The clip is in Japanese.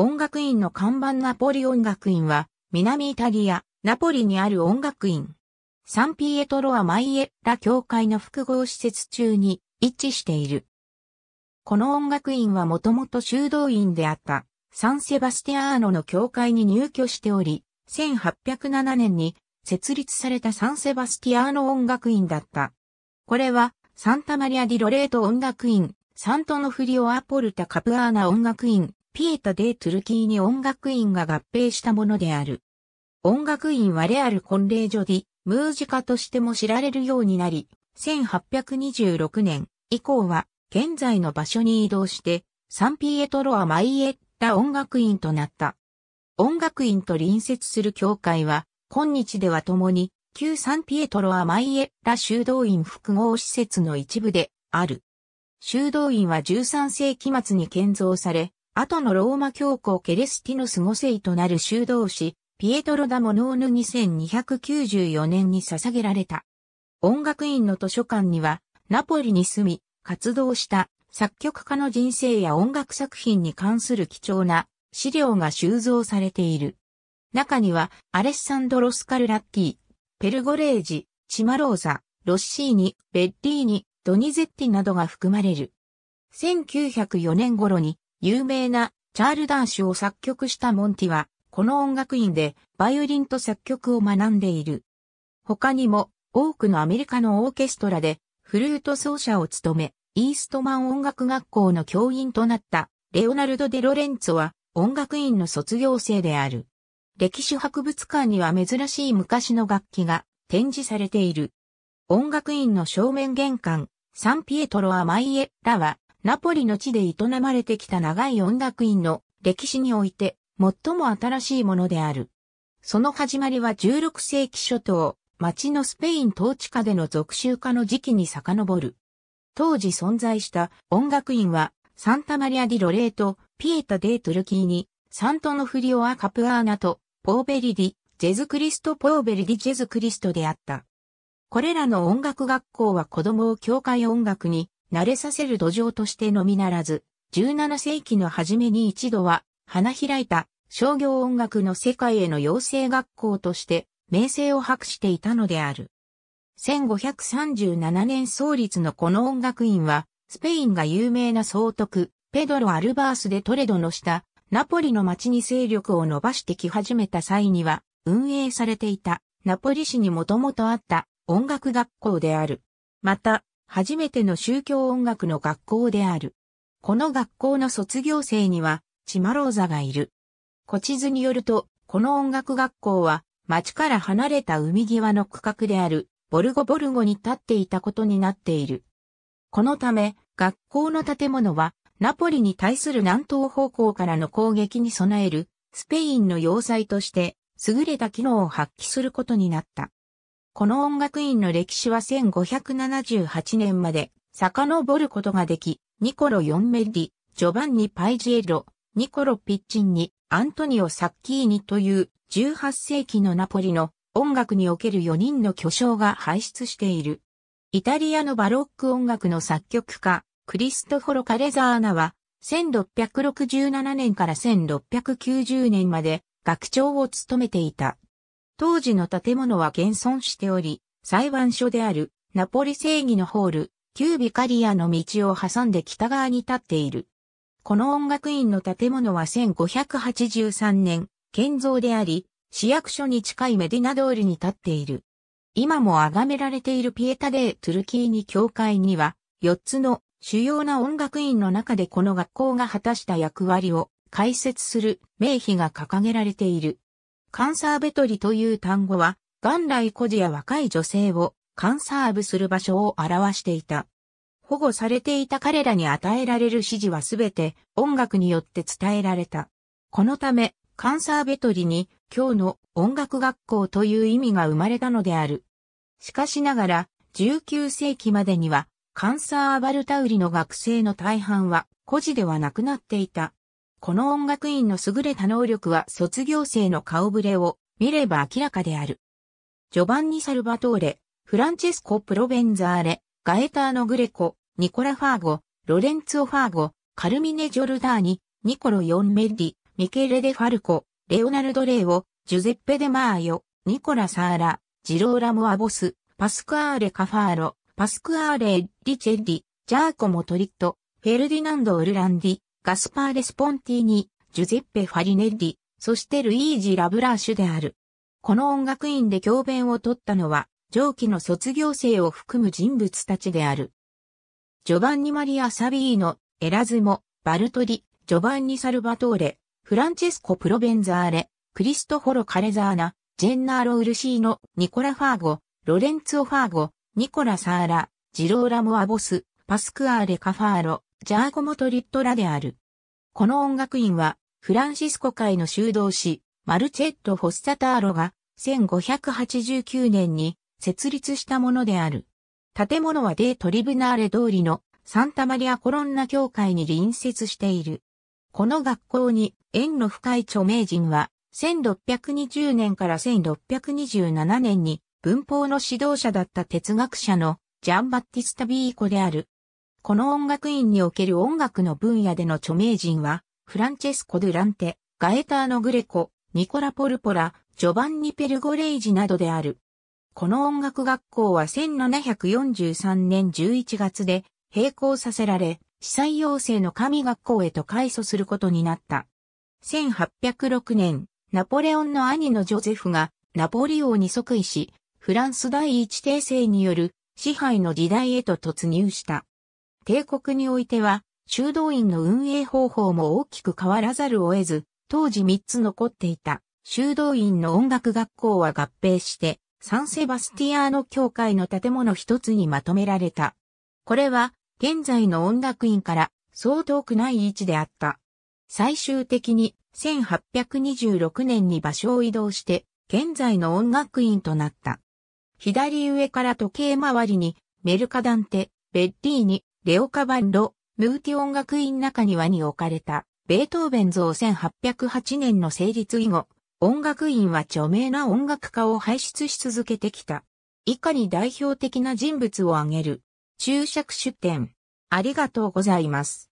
音楽院の看板ナポリ音楽院は、南イタリア、ナポリにある音楽院。サンピエトロはマイエッラ教会の複合施設中に一致している。この音楽院はもともと修道院であったサンセバスティアーノの教会に入居しており、1807年に設立されたサンセバスティアーノ音楽院だった。これはサンタマリア・ディ・ロレート音楽院、サントノフリオ・アポルタ・カプアーナ音楽院、ピエタ・デ・トゥルキーに音楽院が合併したものである。音楽院はレアル婚礼所で、ムージカとしても知られるようになり、1826年以降は、現在の場所に移動して、サンピエトロア・マイエッタ音楽院となった。音楽院と隣接する教会は、今日では共に、旧サンピエトロア・マイエッタ修道院複合施設の一部である。修道院は13世紀末に建造され、後のローマ教皇ケレスティノス5世となる修道士、ピエトロ・ダ・モノーヌ2294年に捧げられた。音楽院の図書館には、ナポリに住み、活動した作曲家の人生や音楽作品に関する貴重な資料が収蔵されている。中には、アレッサンドロ・スカルラッティ、ペルゴレージ、チマローザ、ロッシーニ、ベッリーニ、ドニゼッティなどが含まれる。1904年頃に有名なチャール・ダーシュを作曲したモンティは、この音楽院でバイオリンと作曲を学んでいる。他にも多くのアメリカのオーケストラでフルート奏者を務め、イーストマン音楽学校の教員となったレオナルド・デ・ロレンツォは音楽院の卒業生である。歴史博物館には珍しい昔の楽器が展示されている。音楽院の正面玄関、サンピエトロ・アマイエラはナポリの地で営まれてきた長い音楽院の歴史において最も新しいものである。その始まりは16世紀初頭、町のスペイン統治下での属州化の時期に遡る。当時存在した音楽院は、サンタマリア・ディ・ロレート、ピエタ・デ・トルキーニ、サントノフリオ・ア・カプアーナと、ポーベリディ、ジェズ・クリスト・ポーベリディ・ジェズ・クリストであった。これらの音楽学校は子供を教会音楽に慣れさせる土壌としてのみならず、17世紀の初めに一度は、花開いた商業音楽の世界への養成学校として、名声を博していたのである。1537年創立のこの音楽院は、スペインが有名な総督、ペドロ・アルバースでトレドの下、ナポリの町に勢力を伸ばしてき始めた際には、運営されていた、ナポリ市にもともとあった音楽学校である。また、初めての宗教音楽の学校である。この学校の卒業生には、チマローザがいる。古地図によると、この音楽学校は、町から離れた海際の区画である、ボルゴボルゴに立っていたことになっている。このため、学校の建物は、ナポリに対する南東方向からの攻撃に備える、スペインの要塞として、優れた機能を発揮することになった。この音楽院の歴史は1578年まで遡ることができ、ニコロ・ヨンメリ、ジョバンニ・パイジエロ、ニコロ・ピッチンニ、アントニオ・サッキーニという18世紀のナポリの音楽における4人の巨匠が輩出している。イタリアのバロック音楽の作曲家、クリストフォロ・カレザーナは、1667年から1690年まで学長を務めていた。当時の建物は現存しており、裁判所であるナポリ正義のホール、キュービカリアの道を挟んで北側に立っている。この音楽院の建物は1583年、建造であり、市役所に近いメディナ通りに立っている。今も崇められているピエタ・デー・トゥルキーニ教会には、4つの主要な音楽院の中でこの学校が果たした役割を解説する名碑が掲げられている。カンサーベトリという単語は、元来孤児や若い女性をカンサーブする場所を表していた。保護されていた彼らに与えられる指示はすべて音楽によって伝えられた。このため、カンサーベトリに今日の音楽学校という意味が生まれたのである。しかしながら、19世紀までには、カンサー・アバルタウリの学生の大半は孤児ではなくなっていた。この音楽院の優れた能力は卒業生の顔ぶれを見れば明らかである。ジョバンニ・サルバトーレ、フランチェスコ・プロベンザーレ、ガエターノ・グレコ、ニコラ・ファーゴ、ロレンツォ・ファーゴ、カルミネ・ジョルダーニ、ニコロ・ヨン・メッィ、ミケレ・デ・ファルコ、レオナルド・レイオ、ジュゼッペ・デ・マーヨ、ニコラ・サーラ、ジローラ・モア・ボス、パスクアーレ・カファーロ、パスクアーレ・リチェッリ、ジャーコモ・トリット、フェルディナンド・ウルランディ、ガスパーレ・スポンティーニ、ジュゼッペ・ファリネッリ、そしてルイージ・ラブラーシュである。この音楽院で教鞭を取ったのは、上記の卒業生を含む人物たちである。ジョバンニ・マリア・サビーノ、エラズモ、バルトリ、ジョバンニ・サルバトーレ、フランチェスコ・プロベンザーレ、クリストフォロ・カレザーナ、ジェンナーロ・ウルシーノ、ニコラ・ファーゴ、ロレンツォ・ファーゴ、ニコラ・サーラ、ジローラモ・アボス、パスクアーレ・カファーロ、ジャーコモト・リットラである。この音楽院は、フランシスコ会の修道士、マルチェット・ホッサターロが、1589年に設立したものである。建物はデトリブナーレ通りのサンタマリア・コロンナ教会に隣接している。この学校に縁の深い著名人は1620年から1627年に文法の指導者だった哲学者のジャンバッティスタ・ビーコである。この音楽院における音楽の分野での著名人は、フランチェスコ・ドゥランテ、ガエターノ・グレコ、ニコラ・ポルポラ、ジョバンニ・ペルゴレイジなどである。この音楽学校は1743年11月で閉校させられ、司祭要請の神学校へと改祖することになった。1806年、ナポレオンの兄のジョゼフがナポリ王に即位し、フランス第一帝政による支配の時代へと突入した。帝国においては、修道院の運営方法も大きく変わらざるを得ず、当時3つ残っていた修道院の音楽学校は合併して、サンセバスティアーノ教会の建物一つにまとめられた。これは、現在の音楽院からそう遠くない位置であった。最終的に1826年に場所を移動して、現在の音楽院となった。左上から時計回りに、メルカダンテ、ベッリーニ、レオカバンロ、ムーティ音楽院中庭に置かれた、ベートーベン像1808年の成立以後、音楽院は著名な音楽家を輩出し続けてきた。以下に代表的な人物を挙げる。注釈出典。ありがとうございます。